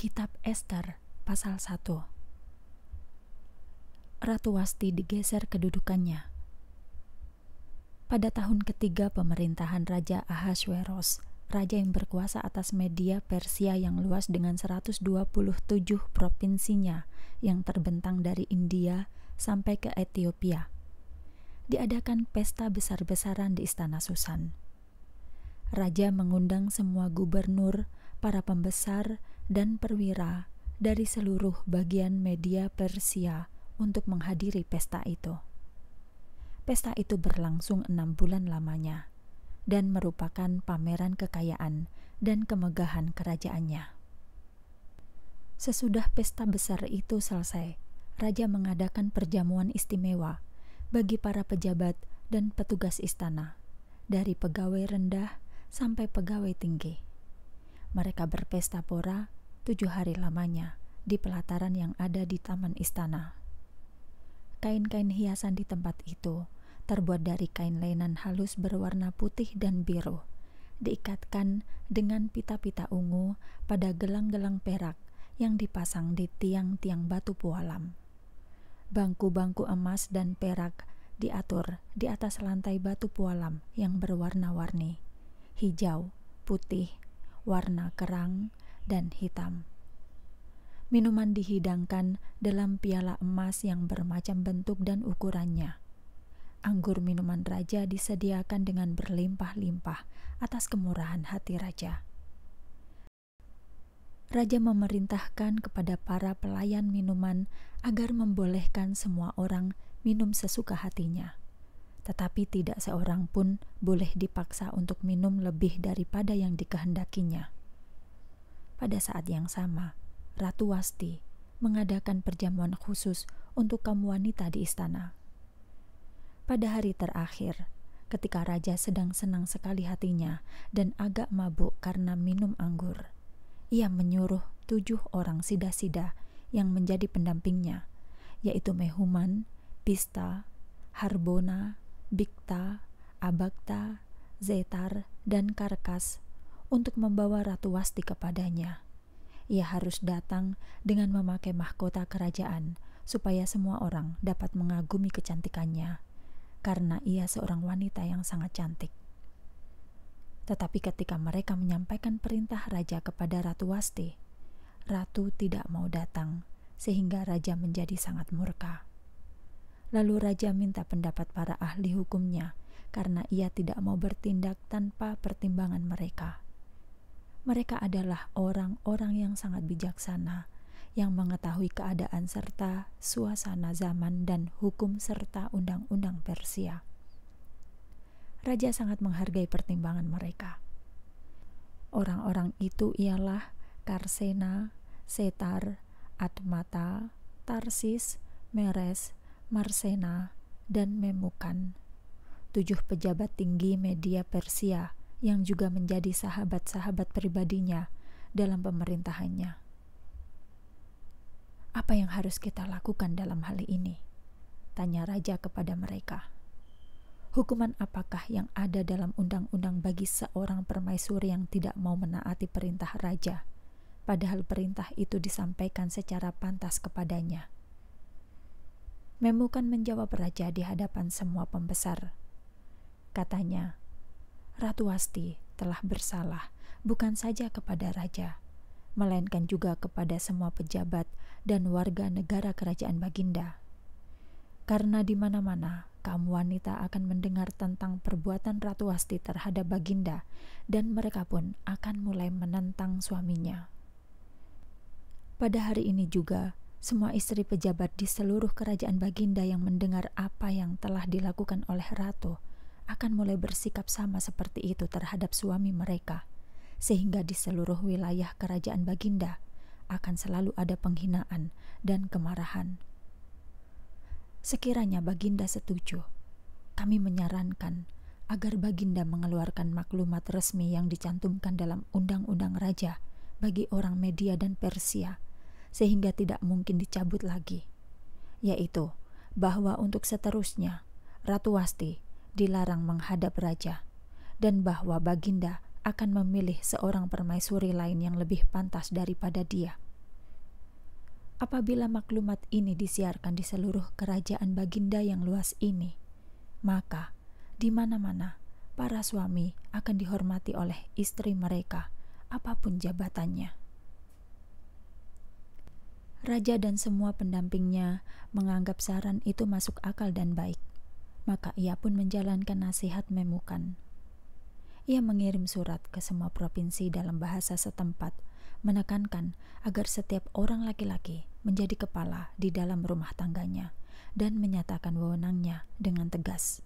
Kitab Esther pasal 1 Ratu Wasti digeser kedudukannya Pada tahun ketiga pemerintahan Raja Ahasueros, raja yang berkuasa atas media Persia yang luas dengan 127 provinsinya yang terbentang dari India sampai ke Ethiopia. Diadakan pesta besar-besaran di Istana Susan. Raja mengundang semua gubernur, para pembesar, dan perwira dari seluruh bagian media Persia untuk menghadiri pesta itu. Pesta itu berlangsung enam bulan lamanya dan merupakan pameran kekayaan dan kemegahan kerajaannya. Sesudah pesta besar itu selesai, raja mengadakan perjamuan istimewa bagi para pejabat dan petugas istana, dari pegawai rendah sampai pegawai tinggi. Mereka berpesta pora tujuh hari lamanya di pelataran yang ada di taman istana. Kain-kain hiasan di tempat itu terbuat dari kain lenan halus berwarna putih dan biru, diikatkan dengan pita-pita ungu pada gelang-gelang perak yang dipasang di tiang-tiang batu pualam. Bangku-bangku emas dan perak diatur di atas lantai batu pualam yang berwarna-warni, hijau, putih, warna kerang, dan hitam. Minuman dihidangkan dalam piala emas yang bermacam bentuk dan ukurannya. Anggur minuman raja disediakan dengan berlimpah-limpah atas kemurahan hati raja. Raja memerintahkan kepada para pelayan minuman agar membolehkan semua orang minum sesuka hatinya, tetapi tidak seorang pun boleh dipaksa untuk minum lebih daripada yang dikehendakinya. Pada saat yang sama, Ratu Wasti mengadakan perjamuan khusus untuk kaum wanita di istana. Pada hari terakhir, ketika raja sedang senang sekali hatinya dan agak mabuk karena minum anggur, ia menyuruh tujuh orang sida-sida yang menjadi pendampingnya, yaitu Mehuman, Pista, Harbona, Bikta, Abakta, Zetar, dan Karkas untuk membawa Ratu Wasti kepadanya. Ia harus datang dengan memakai mahkota kerajaan supaya semua orang dapat mengagumi kecantikannya, karena ia seorang wanita yang sangat cantik. Tetapi ketika mereka menyampaikan perintah raja kepada Ratu Wasti, Ratu tidak mau datang, sehingga raja menjadi sangat murka. Lalu raja minta pendapat para ahli hukumnya karena ia tidak mau bertindak tanpa pertimbangan mereka mereka adalah orang-orang yang sangat bijaksana, yang mengetahui keadaan serta suasana zaman dan hukum serta undang-undang Persia. Raja sangat menghargai pertimbangan mereka. Orang-orang itu ialah Karsena, Setar, Atmata, Tarsis, Meres, Marsena, dan Memukan, tujuh pejabat tinggi media Persia yang juga menjadi sahabat-sahabat pribadinya dalam pemerintahannya. Apa yang harus kita lakukan dalam hal ini? Tanya raja kepada mereka. Hukuman apakah yang ada dalam undang-undang bagi seorang permaisuri yang tidak mau menaati perintah raja, padahal perintah itu disampaikan secara pantas kepadanya? Memukan menjawab raja di hadapan semua pembesar. Katanya, Ratu Wasti telah bersalah bukan saja kepada raja, melainkan juga kepada semua pejabat dan warga negara kerajaan Baginda. Karena di mana-mana kaum wanita akan mendengar tentang perbuatan Ratu Wasti terhadap Baginda dan mereka pun akan mulai menentang suaminya. Pada hari ini juga, semua istri pejabat di seluruh kerajaan Baginda yang mendengar apa yang telah dilakukan oleh Ratu – akan mulai bersikap sama seperti itu terhadap suami mereka, sehingga di seluruh wilayah kerajaan Baginda akan selalu ada penghinaan dan kemarahan. Sekiranya Baginda setuju, kami menyarankan agar Baginda mengeluarkan maklumat resmi yang dicantumkan dalam undang-undang raja bagi orang Media dan Persia, sehingga tidak mungkin dicabut lagi, yaitu bahwa untuk seterusnya Ratu Wasti dilarang menghadap raja, dan bahwa Baginda akan memilih seorang permaisuri lain yang lebih pantas daripada dia. Apabila maklumat ini disiarkan di seluruh kerajaan Baginda yang luas ini, maka di mana-mana para suami akan dihormati oleh istri mereka, apapun jabatannya. Raja dan semua pendampingnya menganggap saran itu masuk akal dan baik. Maka ia pun menjalankan nasihat Memukan. Ia mengirim surat ke semua provinsi dalam bahasa setempat, menekankan agar setiap orang laki-laki menjadi kepala di dalam rumah tangganya dan menyatakan wewenangnya dengan tegas.